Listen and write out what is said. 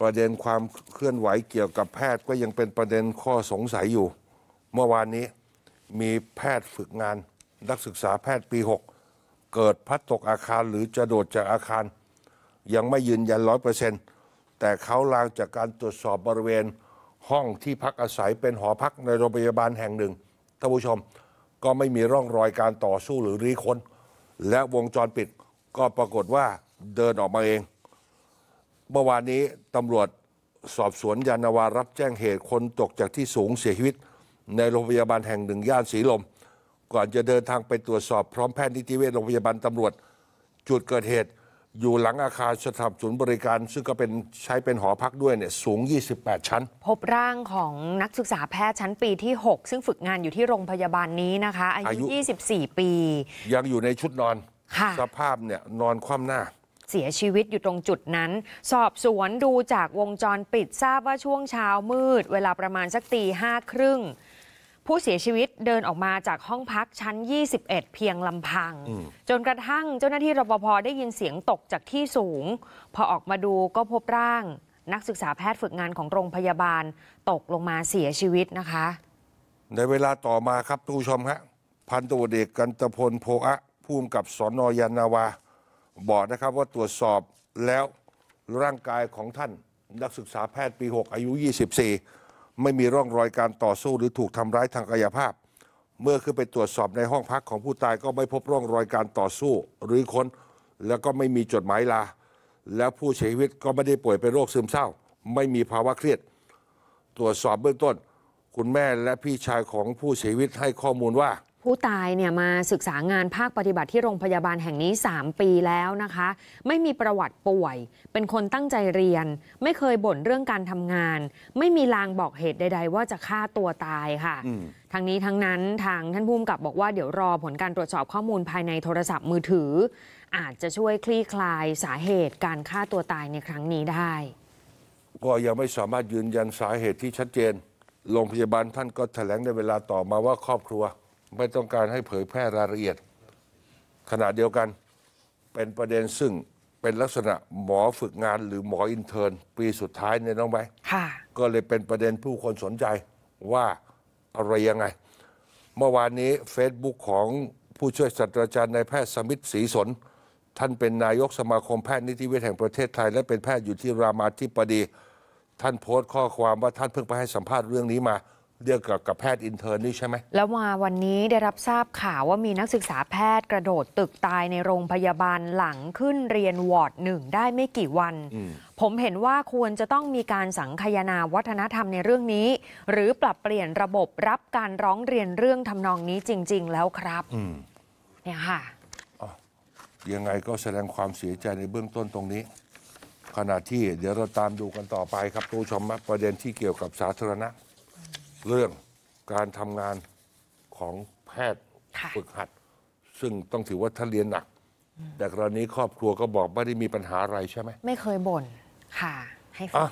ประเด็นความเคลื่อนไหวเกี่ยวกับแพทย์ก็ยังเป็นประเด็นข้อสงสัยอยู่ เมื่อวานนี้มีแพทย์ฝึกงาน นักศึกษาแพทย์ปี 6 เกิดพัดตกอาคารหรือจะโดดจากอาคาร ยังไม่ยืนยันร้อยเปอร์เซ็นต์แต่เขาลางจากการตรวจสอบบริเวณ ห้องที่พักอาศัยเป็นหอพักในโรงพยาบาลแห่งหนึ่งท่านผู้ชมก็ไม่มีร่องรอยการต่อสู้หรือรีค้นและวงจรปิด ก็ปรากฏว่าเดินออกมาเองเมื่อวานนี้ตำรวจสอบสวนยานาวารับแจ้งเหตุคนตกจากที่สูงเสียชีวิตในโรงพยาบาลแห่งหนึ่งย่านสีลม ก่อนจะเดินทางไปตรวจสอบพร้อมแพทย์นิติเวชโรงพยาบาลตำรวจจุดเกิดเหตุ อยู่หลังอาคารสถาบศูนย์บริการ ซึ่งก็เป็นใช้เป็นหอพักด้วยเนี่ย สูง 28 ชั้น พบร่างของนักศึกษาแพทย์ชั้นปีที่6ซึ่งฝึกงานอยู่ที่โรงพยาบาลนี้นะคะอายุ24ปี ยังอยู่ในชุดนอนสภาพเนี่ยนอนคว่ำหน้าเสียชีวิตอยู่ตรงจุดนั้น สอบสวนดูจากวงจรปิดทราบว่าช่วงเช้ามืด เวลาประมาณสักตีห้าครึ่ง ผู้เสียชีวิตเดินออกมาจากห้องพักชั้น 21 เพียงลำพัง จนกระทั่งเจ้าหน้าที่รปภได้ยินเสียงตกจากที่สูง พอออกมาดูก็พบร่าง นักศึกษาแพทย์ฝึกงานของโรงพยาบาลตกลงมาเสียชีวิตนะคะ ในเวลาต่อมาครับทูชมฮะพันตัวเด็กกันตพลโพอะผู้กกับสอนอยานาวาบอกนะครับว่าตรวจสอบแล้วร่างกายของท่านนักศึกษาแพทย์ปี6อายุ 24 ไม่มีร่องรอยการต่อสู้หรือถูกทำร้ายทางกายภาพ เมื่อขึ้นไปตรวจสอบในห้องพักของผู้ตายก็ไม่พบร่องรอยการต่อสู้หรือคนแล้วก็ไม่มีจดหมายลาแล้วผู้เสียชีวิตก็ไม่ได้ป่วยเป็นโรคซึมเศร้า ไม่มีภาวะเครียดตรวจสอบเบื้องต้นคุณแม่และพี่ชายของผู้เสียชีวิตให้ข้อมูลว่าผู้ตายเนี่ยมาศึกษางานภาคปฏิบัติที่โรงพยาบาลแห่งนี้ 3 ปีแล้วนะคะ ไม่มีประวัติป่วย เป็นคนตั้งใจเรียน ไม่เคยบ่นเรื่องการทำงาน ไม่มีลางบอกเหตุใดๆ ว่าจะฆ่าตัวตายค่ะทางนี้ทั้งนั้นทางท่านภูมิกับบอกว่าเดี๋ยวรอผลการตรวจสอบข้อมูลภายในโทรศัพท์มือถือ อาจจะช่วยคลี่คลายสาเหตุการฆ่าตัวตายในครั้งนี้ได้ก็ยังไม่สามารถยืนยันสาเหตุที่ชัดเจน โรงพยาบาลท่านก็แถลงในเวลาต่อมาว่า ครอบครัวไม่ต้องการให้เผยแพร่รายละเอียดขณะเดียวกันเป็นประเด็นซึ่งเป็นลักษณะหมอฝึกงานหรือหมออินเทอร์น ปีสุดท้ายเนี่ยน้องใบก็เลยเป็นประเด็นผู้คนสนใจว่าอะไรยังไง เมื่อวานนี้ Facebook ของผู้ช่วยศาสตราจารย์นายแพทย์สมิทธ์ศรีสน ท่านเป็นนายกสมาคมแพทย์ นิติเวชแห่งประเทศไทย และเป็นแพทย์อยู่ที่รามาธิบดี ท่านโพสต์ข้อความว่าท่านเพิ่งไปให้สัมภาษณ์เรื่องนี้มาเดียวกับกับแพทย์อินเทอร์นี่ ใช่ไหม แล้วมาวันนี้ได้รับทราบข่าวว่ามีนักศึกษาแพทย์กระโดดตึกตายในโรงพยาบาลหลังขึ้นเรียนวอร์ดหนึ่งได้ไม่กี่วัน ผมเห็นว่าควรจะต้องมีการสังคยนาวัฒนธรรมในเรื่องนี้ หรือปรับเปลี่ยนระบบรับการร้องเรียนเรื่องทำนองนี้จริง ๆ แล้วครับเนี่ยค่ะยังไงก็แสดงความเสียใจในเบื้องต้นตรงนี้ ขณะที่เดี๋ยวเราตามดูกันต่อไปครับผู้ชมประเด็นที่เกี่ยวกับสาธารณะเรื่องการทำงานของแพทย์ฝึกหัด ซึ่งต้องถือว่าท่านเรียนหนัก แต่กรณีครอบครัวก็บอกไม่ได้มีปัญหาอะไรใช่ไหม ไม่เคยบ่นค่ะให้ฟัง